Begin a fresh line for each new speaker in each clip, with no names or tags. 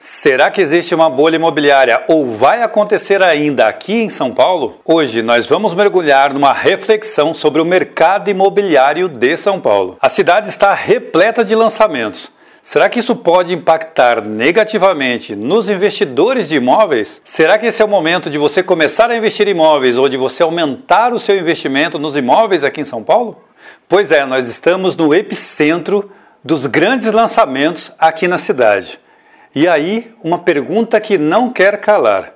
Será que existe uma bolha imobiliária ou vai acontecer ainda aqui em São Paulo? Hoje nós vamos mergulhar numa reflexão sobre o mercado imobiliário de São Paulo. A cidade está repleta de lançamentos. Será que isso pode impactar negativamente nos investidores de imóveis? Será que esse é o momento de você começar a investir em imóveis ou de você aumentar o seu investimento nos imóveis aqui em São Paulo? Pois é, nós estamos no epicentro dos grandes lançamentos aqui na cidade. E aí, uma pergunta que não quer calar: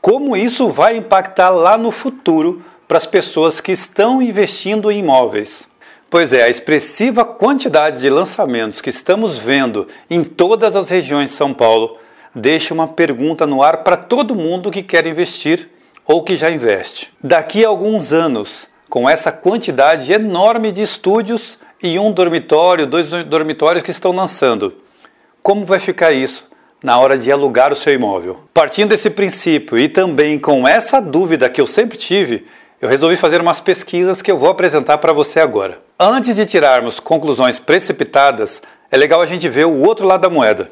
como isso vai impactar lá no futuro para as pessoas que estão investindo em imóveis? Pois é, a expressiva quantidade de lançamentos que estamos vendo em todas as regiões de São Paulo deixa uma pergunta no ar para todo mundo que quer investir ou que já investe. Daqui a alguns anos, com essa quantidade enorme de estúdios e um dormitório, dois dormitórios que estão lançando, como vai ficar isso na hora de alugar o seu imóvel. Partindo desse princípio e também com essa dúvida que eu sempre tive, eu resolvi fazer umas pesquisas que eu vou apresentar para você agora. Antes de tirarmos conclusões precipitadas, é legal a gente ver o outro lado da moeda.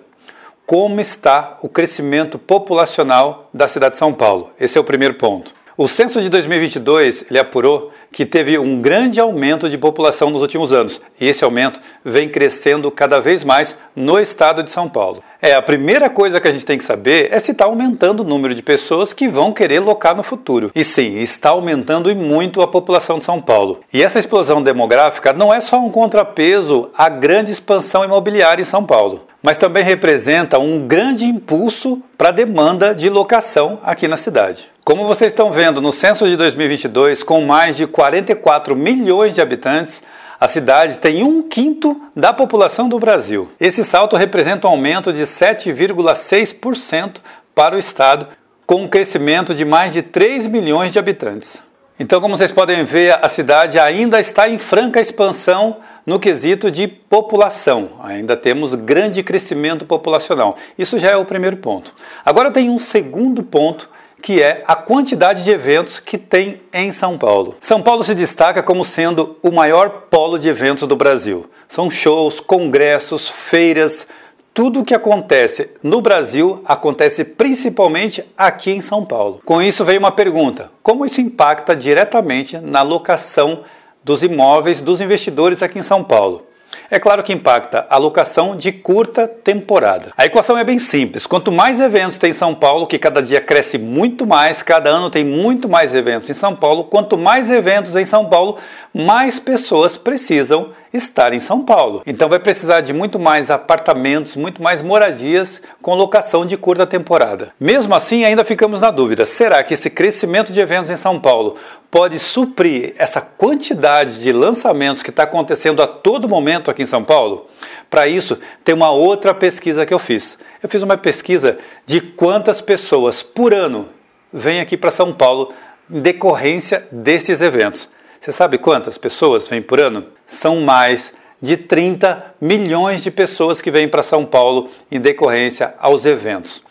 Como está o crescimento populacional da cidade de São Paulo? Esse é o primeiro ponto. O censo de 2022 ele apurou que teve um grande aumento de população nos últimos anos, e esse aumento vem crescendo cada vez mais no estado de São Paulo. É, a primeira coisa que a gente tem que saber é se está aumentando o número de pessoas que vão querer locar no futuro. E sim, está aumentando e muito a população de São Paulo. E essa explosão demográfica não é só um contrapeso à grande expansão imobiliária em São Paulo, mas também representa um grande impulso para a demanda de locação aqui na cidade. Como vocês estão vendo no censo de 2022, com mais de 44 milhões de habitantes, a cidade tem um quinto da população do Brasil. Esse salto representa um aumento de 7,6% para o estado, com um crescimento de mais de 3 milhões de habitantes. Então, como vocês podem ver, a cidade ainda está em franca expansão no quesito de população. Ainda temos grande crescimento populacional. Isso já é o primeiro ponto. Agora tem um segundo ponto que é a quantidade de eventos que tem em São Paulo. São Paulo se destaca como sendo o maior polo de eventos do Brasil. São shows, congressos, feiras, tudo o que acontece no Brasil acontece principalmente aqui em São Paulo. Com isso veio uma pergunta: como isso impacta diretamente na locação dos imóveis dos investidores aqui em São Paulo? É claro que impacta a locação de curta temporada. A equação é bem simples. Quanto mais eventos tem São Paulo, que cada dia cresce muito mais, cada ano tem muito mais eventos em São Paulo, quanto mais eventos em São Paulo, mais pessoas precisam estar em São Paulo. Então vai precisar de muito mais apartamentos, muito mais moradias com locação de curta temporada. Mesmo assim, ainda ficamos na dúvida: será que esse crescimento de eventos em São Paulo pode suprir essa quantidade de lançamentos que está acontecendo a todo momento aqui em São Paulo? Para isso, tem uma outra pesquisa que eu fiz. Eu fiz uma pesquisa de quantas pessoas por ano vêm aqui para São Paulo em decorrência desses eventos. Você sabe quantas pessoas vêm por ano? São mais de 30 milhões de pessoas que vêm para São Paulo em decorrência aos eventos.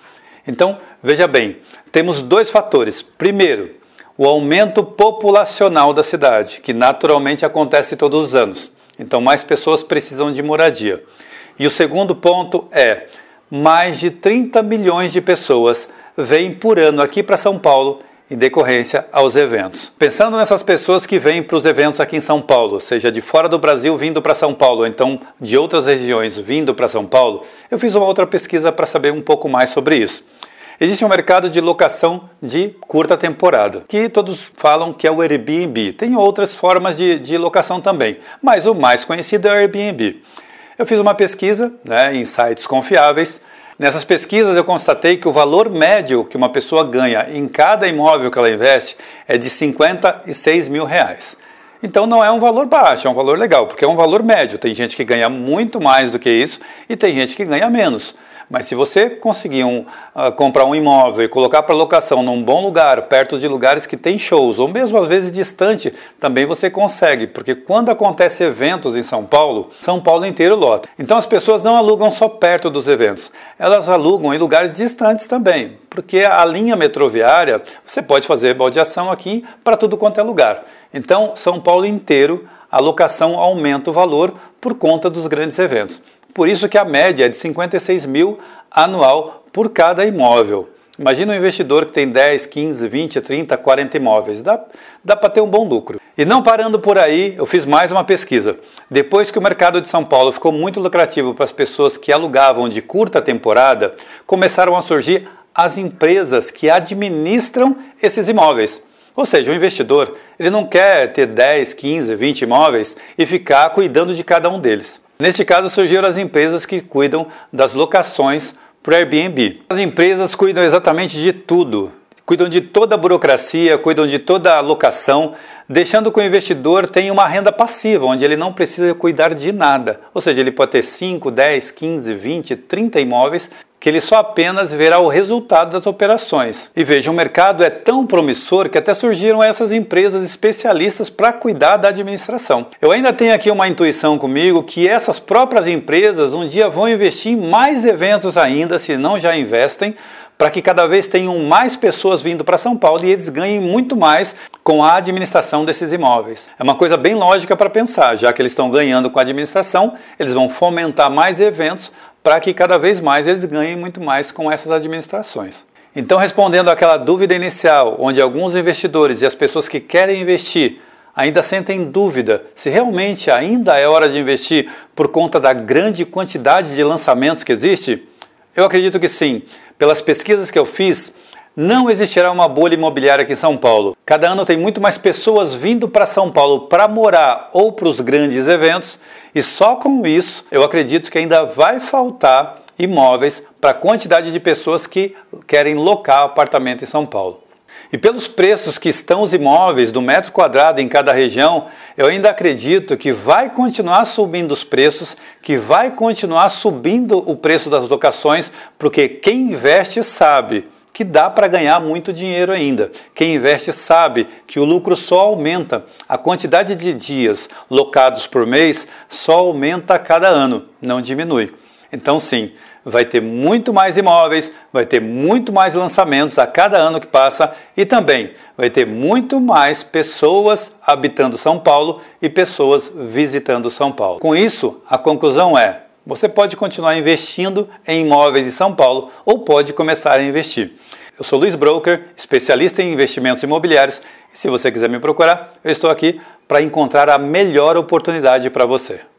Então, veja bem, temos dois fatores. Primeiro, o aumento populacional da cidade, que naturalmente acontece todos os anos. Então, mais pessoas precisam de moradia. E o segundo ponto é: mais de 30 milhões de pessoas vêm por ano aqui para São Paulo em decorrência aos eventos. Pensando nessas pessoas que vêm para os eventos aqui em São Paulo, seja de fora do Brasil vindo para São Paulo, ou então de outras regiões vindo para São Paulo, eu fiz uma outra pesquisa para saber um pouco mais sobre isso. Existe um mercado de locação de curta temporada, que todos falam que é o Airbnb. Tem outras formas de, de locação também, mas o mais conhecido é o Airbnb. Eu fiz uma pesquisa né, em sites confiáveis. Nessas pesquisas eu constatei que o valor médio que uma pessoa ganha em cada imóvel que ela investe é de 56 mil reais. Então não é um valor baixo, é um valor legal, porque é um valor médio. Tem gente que ganha muito mais do que isso e tem gente que ganha menos. Mas se você conseguir um, uh, comprar um imóvel e colocar para locação num bom lugar, perto de lugares que tem shows, ou mesmo às vezes distante, também você consegue, porque quando acontece eventos em São Paulo, São Paulo inteiro lota. Então as pessoas não alugam só perto dos eventos, elas alugam em lugares distantes também, porque a linha metroviária você pode fazer baldeação aqui para tudo quanto é lugar. Então São Paulo inteiro a locação aumenta o valor por conta dos grandes eventos. Por isso que a média é de 56 mil anual por cada imóvel. Imagina um investidor que tem 10, 15, 20, 30, 40 imóveis. Dá, dá para ter um bom lucro. E não parando por aí, eu fiz mais uma pesquisa. Depois que o mercado de São Paulo ficou muito lucrativo para as pessoas que alugavam de curta temporada, começaram a surgir as empresas que administram esses imóveis. Ou seja, o investidor ele não quer ter 10, 15, 20 imóveis e ficar cuidando de cada um deles. Neste caso, surgiram as empresas que cuidam das locações para o Airbnb. As empresas cuidam exatamente de tudo. Cuidam de toda a burocracia, cuidam de toda a locação, deixando que o investidor tenha uma renda passiva, onde ele não precisa cuidar de nada. Ou seja, ele pode ter 5, 10, 15, 20, 30 imóveis que ele só apenas verá o resultado das operações. E veja, o mercado é tão promissor que até surgiram essas empresas especialistas para cuidar da administração. Eu ainda tenho aqui uma intuição comigo que essas próprias empresas um dia vão investir em mais eventos ainda, se não já investem, para que cada vez tenham mais pessoas vindo para São Paulo e eles ganhem muito mais com a administração desses imóveis. É uma coisa bem lógica para pensar, já que eles estão ganhando com a administração, eles vão fomentar mais eventos para que cada vez mais eles ganhem muito mais com essas administrações. Então, respondendo àquela dúvida inicial, onde alguns investidores e as pessoas que querem investir ainda sentem dúvida se realmente ainda é hora de investir por conta da grande quantidade de lançamentos que existe, eu acredito que sim. Pelas pesquisas que eu fiz, não existirá uma bolha imobiliária aqui em São Paulo. Cada ano tem muito mais pessoas vindo para São Paulo para morar ou para os grandes eventos, e só com isso eu acredito que ainda vai faltar imóveis para a quantidade de pessoas que querem locar apartamento em São Paulo. E pelos preços que estão os imóveis do metro quadrado em cada região, eu ainda acredito que vai continuar subindo os preços, que vai continuar subindo o preço das locações, porque quem investe sabe que dá para ganhar muito dinheiro ainda. Quem investe sabe que o lucro só aumenta, a quantidade de dias locados por mês só aumenta a cada ano, não diminui. Então, sim, vai ter muito mais imóveis, vai ter muito mais lançamentos a cada ano que passa e também vai ter muito mais pessoas habitando São Paulo e pessoas visitando São Paulo. Com isso, a conclusão é: você pode continuar investindo em imóveis de São Paulo ou pode começar a investir. Eu sou Luiz Broker, especialista em investimentos imobiliários, e se você quiser me procurar, eu estou aqui para encontrar a melhor oportunidade para você.